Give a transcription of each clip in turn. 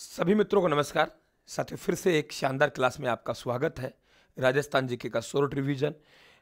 सभी मित्रों को नमस्कार साथियों फिर से एक शानदार क्लास में आपका स्वागत है राजस्थान जीके का सोरट रिवीजन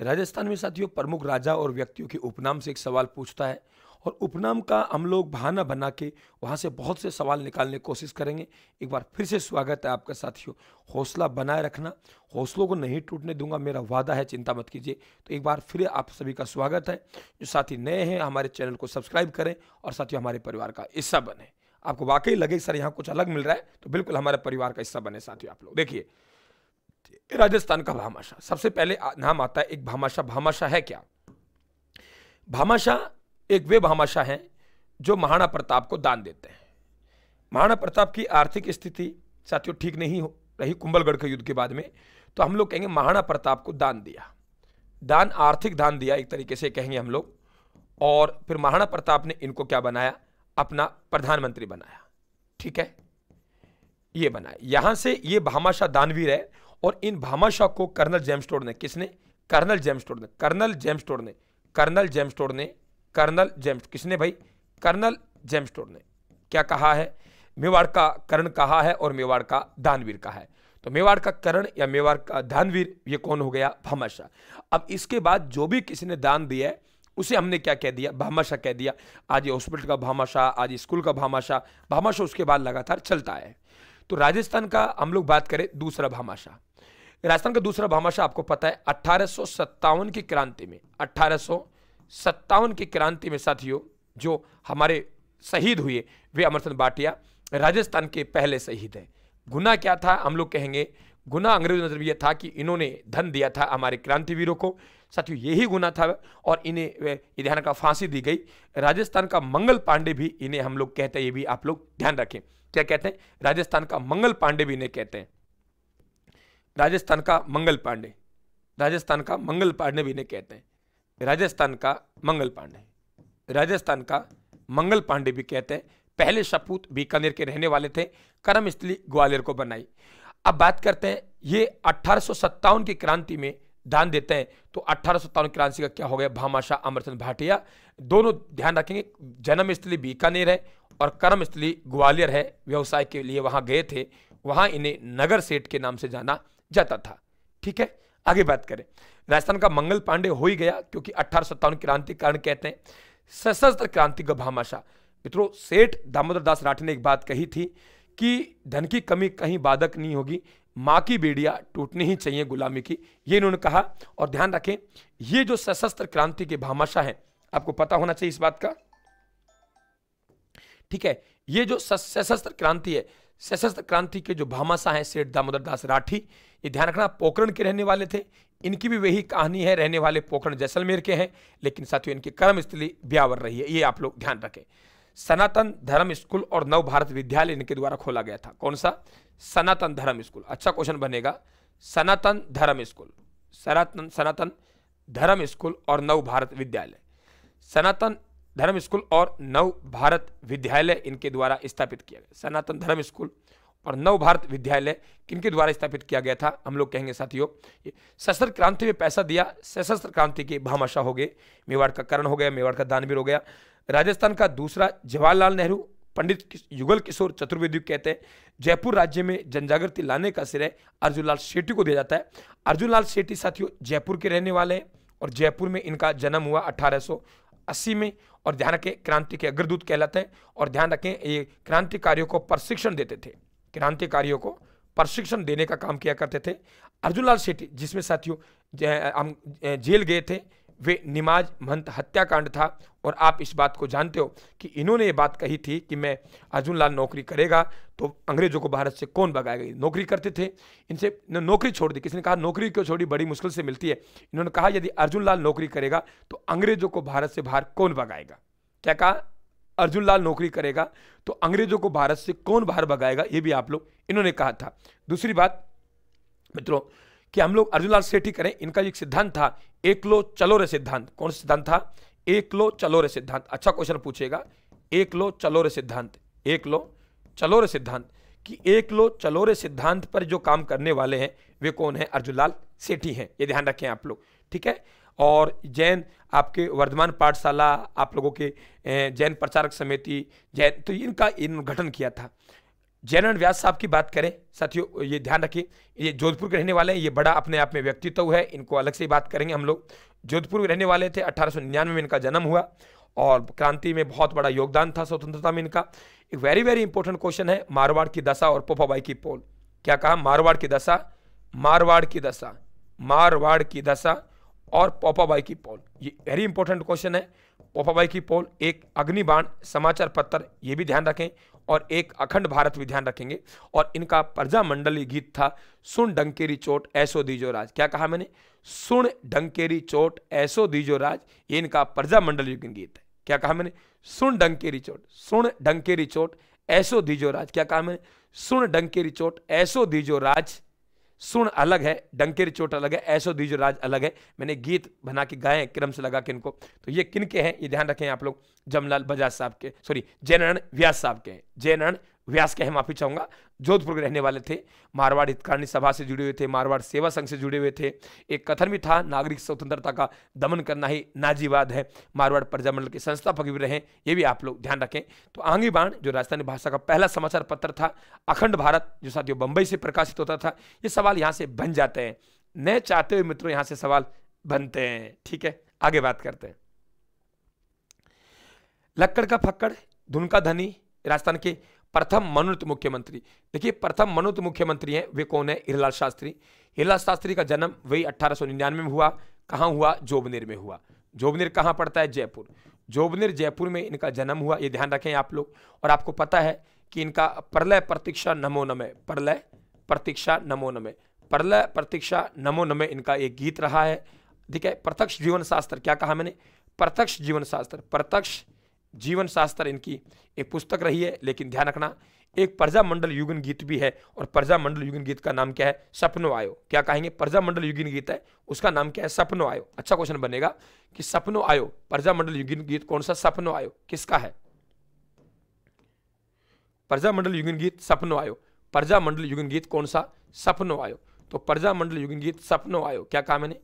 राजस्थान में साथियों प्रमुख राजा और व्यक्तियों के उपनाम से एक सवाल पूछता है और उपनाम का हम लोग बहाना बना के वहाँ से बहुत से सवाल निकालने की कोशिश करेंगे एक बार फिर से स्वागत है आपका साथियों हौसला बनाए रखना हौसलों को नहीं टूटने दूंगा मेरा वादा है चिंता मत कीजिए तो एक बार फिर आप सभी का स्वागत है जो साथी नए हैं हमारे चैनल को सब्सक्राइब करें और साथियों हमारे परिवार का हिस्सा बने आपको वाकई लगे सर यहाँ कुछ अलग मिल रहा है तो बिल्कुल हमारे परिवार का हिस्सा बने साथियों आप लोग देखिए राजस्थान का भामाशा सबसे पहले नाम आता है एक भामाशाह भामाशाह है क्या भामाशा एक वे भामाशाह हैं जो महाराणा प्रताप को दान देते हैं महाराणा प्रताप की आर्थिक स्थिति साथियों ठीक नहीं हो रही कुंभलगढ़ के युद्ध के बाद में तो हम लोग कहेंगे महाराणा प्रताप को दान दिया दान आर्थिक दान दिया एक तरीके से कहेंगे हम लोग और फिर महाराणा प्रताप ने इनको क्या बनाया अपना प्रधानमंत्री बनाया ठीक है ये बनाया यहां से ये भामाशाह दानवीर है और इन भामाशाह को कर्नल जेम्सटोड ने किसने कर्नल जेम्सटोड ने कर्नल जेम्सटोड ने कर्नल जेम्सटोड ने कर्नल जेम्स किसने भाई कर्नल जेम्सटोड ने क्या कहा है मेवाड़ का कर्ण कहा है और मेवाड़ का दानवीर कहा है तो मेवाड़ का करण या मेवाड़ का दानवीर ये कौन हो गया भामाशाह अब इसके बाद जो भी किसी ने दान दिया है उसे हमने क्या कह दिया भामाशाह कह दिया आज ये हॉस्पिटल का भामाशाह आज स्कूल का भामाशाह भामाशाह उसके बाद लगातार चलता है तो राजस्थान का हम लोग बात करें दूसरा भामाशाह राजस्थान का दूसरा भामाशाह आपको पता है अट्ठारह की क्रांति में अट्ठारह की क्रांति में साथियों जो हमारे शहीद हुए वे अमरचंद बाटिया राजस्थान के पहले शहीद हैं गुना क्या था हम लोग कहेंगे गुना अंग्रेजों नजर यह था कि इन्होंने धन दिया था हमारे क्रांतिवीरों को साथियों यही गुना था और इन्हें ध्यान का फांसी दी गई राजस्थान का मंगल पांडे भी इन्हें हम लोग कहते हैं ये भी आप लोग ध्यान रखें क्या कहते हैं राजस्थान का मंगल पांडे भी इन्हें कहते हैं राजस्थान का मंगल पांडे राजस्थान का मंगल पांडे भी इन्हें कहते हैं राजस्थान का मंगल पांडे राजस्थान का मंगल पांडे भी कहते हैं पहले सपूत बीकानेर के रहने वाले थे कर्म स्थली ग्वालियर को बनाई अब बात करते हैं ये अठारह की क्रांति में ध्यान देते हैं तो अट्ठारह सौ क्रांति का क्या हो गया भामाशाह अमरचंद भाटिया दोनों ध्यान रखेंगे जन्म स्थली बीकानेर है और कर्म स्थली ग्वालियर है व्यवसाय के लिए वहां गए थे वहां इन्हें नगर सेठ के नाम से जाना जाता था ठीक है आगे बात करें राजस्थान का मंगल पांडे हो ही गया क्योंकि अट्ठारह सत्तावन क्रांति कारण कहते हैं सशस्त्र क्रांति का भामाशाह मित्रों सेठ दामोदर दास राठी ने एक बात कही थी कि धन की कमी कहीं बाधक नहीं होगी माँ की बेड़िया टूटनी ही चाहिए गुलामी की ये इन्होंने कहा और ध्यान रखें ये जो सशस्त्र क्रांति के भामाशाह हैं आपको पता होना चाहिए इस बात का ठीक है ये जो सशस्त्र क्रांति है सशस्त्र क्रांति के जो भामाशाह हैं सेठ दामोदर दास राठी ये ध्यान रखना पोखरण के रहने वाले थे इनकी भी वही कहानी है रहने वाले पोखरण जैसलमेर के हैं लेकिन साथियों इनकी स्थली ब्यावर रही है ये आप लोग ध्यान रखें सनातन धर्म स्कूल और नव भारत विद्यालय इनके द्वारा खोला गया था कौन सा सनातन धर्म स्कूल अच्छा क्वेश्चन बनेगा सनातन धर्म स्कूल सनातन सनातन धर्म स्कूल और नव भारत विद्यालय सनातन धर्म स्कूल और नव भारत विद्यालय इनके द्वारा स्थापित किया गया सनातन धर्म स्कूल और नव भारत विद्यालय किनके द्वारा स्थापित किया गया था हम लोग कहेंगे साथियों सशस्त्र क्रांति में पैसा दिया सशस्त्र क्रांति के भामाशाह हो गए मेवाड़ का करण हो गया मेवाड़ का दानवीर हो गया राजस्थान का दूसरा जवाहरलाल नेहरू पंडित युगल किशोर चतुर्वेदी कहते हैं जयपुर राज्य में जनजागृति लाने का श्रेय अर्जुनलाल सेठी को दिया जाता है अर्जुनलाल सेठी साथियों जयपुर के रहने वाले हैं और जयपुर में इनका जन्म हुआ 1880 में और ध्यान रखें क्रांति के अग्रदूत कहलाते हैं और ध्यान रखें ये क्रांतिकारियों को प्रशिक्षण देते थे क्रांतिकारियों को प्रशिक्षण देने का काम किया करते थे अर्जुनलाल सेठी जिसमें साथियों हम जेल गए थे वे निमाज महंत हत्याकांड था और आप इस बात को जानते हो कि इन्होंने ये बात कही थी कि मैं अर्जुन लाल नौकरी करेगा तो अंग्रेजों को भारत से कौन भगाएगा नौकरी करते थे इनसे नौकरी छोड़ दी किसी ने कहा नौकरी क्यों छोड़ी बड़ी मुश्किल से मिलती है इन्होंने कहा यदि अर्जुन लाल नौकरी करेगा तो अंग्रेजों को भारत से बाहर कौन भगाएगा क्या कहा अर्जुन लाल नौकरी करेगा तो अंग्रेजों को भारत से कौन बाहर भगाएगा ये भी आप लोग इन्होंने कहा था दूसरी बात मित्रों कि हम लोग अर्जुन लाल सेठी करें इनका एक सिद्धांत था एक लो चलो रे सिद्धांत कौन सा सिद्धांत था एक लो चलो रे सिद्धांत अच्छा क्वेश्चन पूछेगा एक लो चलो रे सिद्धांत एक लो चलो रे सिद्धांत कि एक लो चलो रे सिद्धांत पर जो काम करने वाले हैं वे कौन है अर्जुन लाल सेठी हैं ये ध्यान रखें आप लोग ठीक है और जैन आपके वर्धमान पाठशाला आप लोगों के जैन प्रचारक समिति जैन तो इनका इन गठन किया था जयनारायण व्यास साहब की बात करें साथियों ये ध्यान रखिए ये जोधपुर के रहने वाले हैं ये बड़ा अपने आप में व्यक्तित्व है इनको अलग से ही बात करेंगे हम लोग जोधपुर में रहने वाले थे अठारह में इनका जन्म हुआ और क्रांति में बहुत बड़ा योगदान था स्वतंत्रता में इनका एक वेरी वेरी इंपॉर्टेंट क्वेश्चन है मारवाड़ की दशा और पोपाबाई की पोल क्या कहा मारवाड़ की दशा मारवाड़ की दशा मारवाड़ की दशा और पोपाबाई की पोल ये वेरी इंपॉर्टेंट क्वेश्चन है पोपाबाई की पोल एक अग्निबाण समाचार पत्र ये भी ध्यान रखें और एक अखंड भारत भी ध्यान रखेंगे और इनका प्रजा मंडली गीत था सुन डंकेरी चोट ऐसो दीजो राज क्या कहा मैंने सुन डंकेरी चोट ऐसो दीजो राज ये इनका प्रजा मंडली गीत है क्या कहा मैंने सुन डंकेरी चोट सुन डंकेरी चोट ऐसो दीजो राज क्या कहा मैंने सुन डंकेरी चोट ऐसो दीजो राज सुन अलग है डंकेर चोट अलग है ऐसो दीजो राज अलग है मैंने गीत बना के गाए क्रम से लगा के इनको तो ये किन के हैं ये ध्यान रखें आप लोग जमलाल बजाज साहब के सॉरी जयनारायण व्यास साहब के हैं जयनारायण व्यास के माफी चाहूंगा जोधपुर के रहने वाले थे मारवाड़ हितकारिणी सभा से जुड़े हुए थे मारवाड़ सेवा संघ से जुड़े हुए थे एक कथन भी था नागरिक स्वतंत्रता का दमन करना ही नाजीवाद है मारवाड़ प्रजामंडल के संस्थापक भी रहे ये भी आप लोग ध्यान रखें तो आंगी बाण जो राजस्थानी भाषा का पहला समाचार पत्र था अखंड भारत जो साथियों बंबई से प्रकाशित होता था ये सवाल यहाँ से बन जाते हैं न चाहते हुए मित्रों यहाँ से सवाल बनते हैं ठीक है आगे बात करते हैं लक्कड़ का फक्कड़ धुन का धनी राजस्थान के प्रथम मनोनीत मुख्यमंत्री देखिए प्रथम मनोनीत मुख्यमंत्री हैं वे कौन है हिरलाल शास्त्री हिरलाल शास्त्री का जन्म वही अट्ठारह में हुआ कहाँ हुआ जोबनेर में हुआ जोबनेर कहाँ पड़ता है जयपुर जोबनेर जयपुर में इनका जन्म हुआ ये ध्यान रखें आप लोग और आपको पता है कि इनका प्रलय प्रतीक्षा नमो नमे प्रलय प्रतीक्षा नमो नमे प्रलय प्रतीक्षा नमो नमे इनका एक गीत रहा है ठीक है प्रत्यक्ष जीवन शास्त्र क्या कहा मैंने प्रत्यक्ष जीवन शास्त्र प्रत्यक्ष जीवन शास्त्र इनकी एक पुस्तक रही है लेकिन ध्यान रखना एक प्रजा मंडल युगन गीत भी है और प्रजा मंडल युगन गीत का नाम क्या है सपनो आयो क्या कहेंगे प्रजा मंडल युगन गीत है उसका नाम क्या है सपनो आयो अच्छा क्वेश्चन बनेगा कि सपनो आयो प्रजा मंडल युगन गीत कौन सा सपनो आयो किसका है प्रजा मंडल युगन गीत सपनो आयो प्रजा मंडल युगन गीत कौन सा सपनो आयो तो प्रजा मंडल युगन गीत सपनो आयो क्या कहा मैंने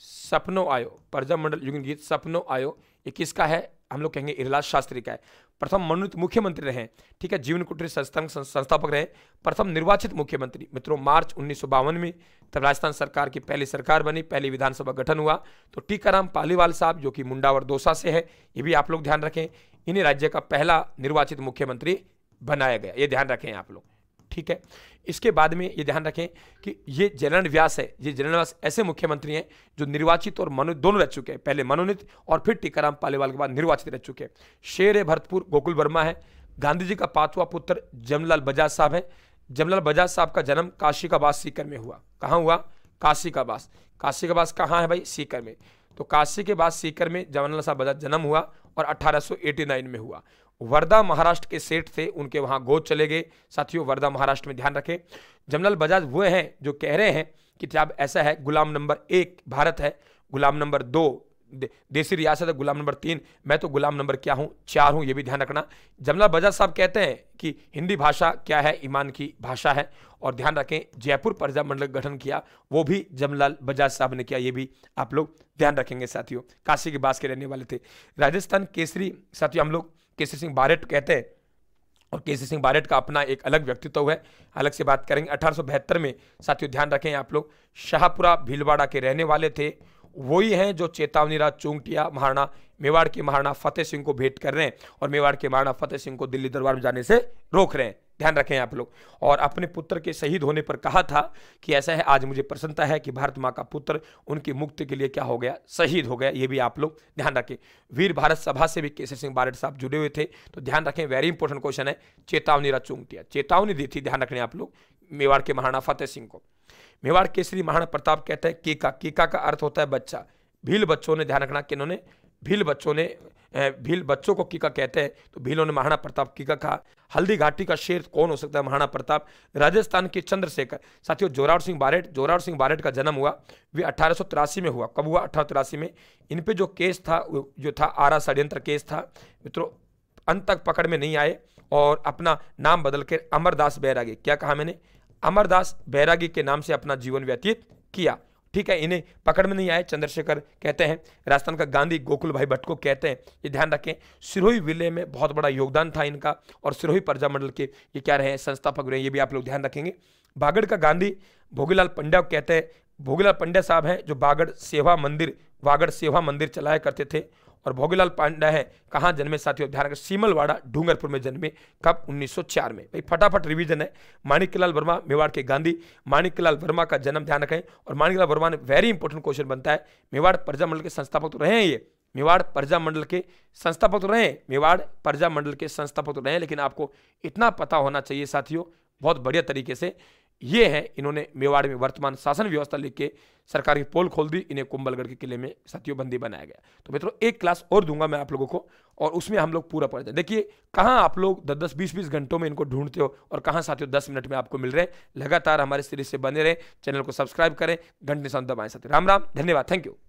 सपनो आयो प्रजा मंडल युगन गीत सपनो आयो ये किसका है हम लोग कहेंगे इरलाज शास्त्री का है प्रथम मनोनीत मुख्यमंत्री रहे ठीक है जीवन कुटीर संस्थान संस्थापक रहे प्रथम निर्वाचित मुख्यमंत्री मित्रों मार्च उन्नीस में तब राजस्थान सरकार की पहली सरकार बनी पहली विधानसभा गठन हुआ तो टीकाराम पालीवाल साहब जो कि मुंडावर दोसा से है ये भी आप लोग ध्यान रखें इन्हें राज्य का पहला निर्वाचित मुख्यमंत्री बनाया गया ये ध्यान रखें आप लोग ठीक है इसके बाद में ये ध्यान रखें कि ये जलन व्यास है ये जलन व्यास ऐसे मुख्यमंत्री हैं जो निर्वाचित और मनो दोनों रह चुके हैं पहले मनोनीत और फिर टीकाराम पालेवाल के बाद निर्वाचित रह चुके हैं शेर है भरतपुर गोकुल वर्मा है गांधी जी का पांचवा पुत्र जमलाल बजाज साहब है जमलाल बजाज साहब का जन्म काशी का सीकर में हुआ कहाँ हुआ काशी का बास काशी का बास कहाँ है भाई सीकर में तो काशी के बाद सीकर में जवाहरलाल साहब बजाज जन्म हुआ और 1889 में हुआ वर्धा महाराष्ट्र के सेठ थे उनके वहाँ गोद चले गए साथियों वर्धा महाराष्ट्र में ध्यान रखें जनरल बजाज वो हैं जो कह रहे हैं कि जब ऐसा है गुलाम नंबर एक भारत है गुलाम नंबर दो देसी रियासत है गुलाम नंबर तीन मैं तो गुलाम नंबर क्या हूँ चार हूँ ये भी ध्यान रखना जमला बजाज साहब कहते हैं कि हिंदी भाषा क्या है ईमान की भाषा है और ध्यान रखें जयपुर प्रजा मंडल गठन किया वो भी जमलाल बजाज साहब ने किया ये भी आप लोग ध्यान रखेंगे साथियों काशी के बास के रहने वाले थे राजस्थान केसरी साथियों हम लोग केसी सिंह बारेट कहते हैं और सी सिंह बारेट का अपना एक अलग व्यक्तित्व है अलग से बात करेंगे अठारह में साथियों ध्यान रखें आप लोग शाहपुरा भीलवाड़ा के रहने वाले थे वही हैं जो चेतावनी राज चूंगटिया महाराणा मेवाड़ के महाराणा फतेह सिंह को भेंट कर रहे हैं और मेवाड़ के महाराणा फतेह सिंह को दिल्ली दरबार में जाने से रोक रहे हैं ध्यान रखें आप लोग और अपने पुत्र के शहीद होने पर कहा था कि ऐसा है आज मुझे प्रसन्नता है कि भारत माँ का पुत्र उनकी मुक्ति के लिए क्या हो गया शहीद हो गया ये भी आप लोग ध्यान रखें वीर भारत सभा से भी केसर सिंह बारट साहब जुड़े हुए थे तो ध्यान रखें वेरी इंपॉर्टेंट क्वेश्चन है चेतावनी रचूंगटिया चेतावनी दी थी ध्यान रखने आप लोग मेवाड़ के महाराणा फतेह सिंह को मेवाड़ केसरी महाराणा प्रताप कहते हैं कीका कीका का अर्थ होता है बच्चा भील बच्चों ने ध्यान रखना कि इन्होंने भील बच्चों ने भील बच्चों को कीका कहते हैं तो भीलों ने महाराणा प्रताप कीका कहा हल्दी घाटी का शेर कौन हो सकता है महाराणा प्रताप राजस्थान के चंद्रशेखर साथियों जोरावर सिंह बारेट जोरावर सिंह बारेट का जन्म हुआ वे अठारह में हुआ कब हुआ अठारह में इन पर जो केस था जो था आरा षड्यंत्र केस था मित्रों अंत तक पकड़ में नहीं आए और अपना नाम बदल कर अमरदास बैरागी क्या कहा मैंने अमरदास बैरागी के नाम से अपना जीवन व्यतीत किया ठीक है इन्हें पकड़ में नहीं आए चंद्रशेखर कहते हैं राजस्थान का गांधी गोकुल भाई भट्ट को कहते हैं ये ध्यान रखें सिरोही विले में बहुत बड़ा योगदान था इनका और सिरोही प्रजा मंडल के ये क्या रहे संस्थापक रहे ये भी आप लोग ध्यान रखेंगे बागड़ का गांधी भोगीलाल पंड्या कहते हैं भोगीलाल पंड्या साहब हैं जो बागड़ सेवा मंदिर वागड़ सेवा मंदिर चलाया करते थे और भोगीलाल पांडा है कहाँ जन्मे साथियों ध्यान सीमलवाड़ा डूंगरपुर में जन्मे कब 1904 में भाई फटाफट रिवीजन है माणिकलाल वर्मा मेवाड़ के गांधी माणिकलाल वर्मा का जन्म ध्यान रखें और माणिकलाल वर्मा ने वेरी इंपॉर्टेंट क्वेश्चन बनता है मेवाड़ प्रजा मंडल के संस्थापक तो रहे हैं ये मेवाड़ प्रजा मंडल के संस्थापक तो रहे हैं मेवाड़ प्रजा मंडल के संस्थापक तो रहे हैं लेकिन आपको इतना पता होना चाहिए साथियों बहुत बढ़िया तरीके से ये है इन्होंने मेवाड़ में वर्तमान शासन व्यवस्था लेके सरकार की पोल खोल दी इन्हें कुंबलगढ़ के किले में सतियों बंदी बनाया गया तो मित्रों एक क्लास और दूंगा मैं आप लोगों को और उसमें हम लोग पूरा पढ़ते हैं देखिए कहाँ आप लोग दस दस बीस बीस घंटों में इनको ढूंढते हो और कहाँ साथियों दस मिनट में आपको मिल रहे हैं लगातार हमारे सीरीज से बने रहे चैनल को सब्सक्राइब करें घंटे निशान दबाएं साथी राम राम धन्यवाद थैंक यू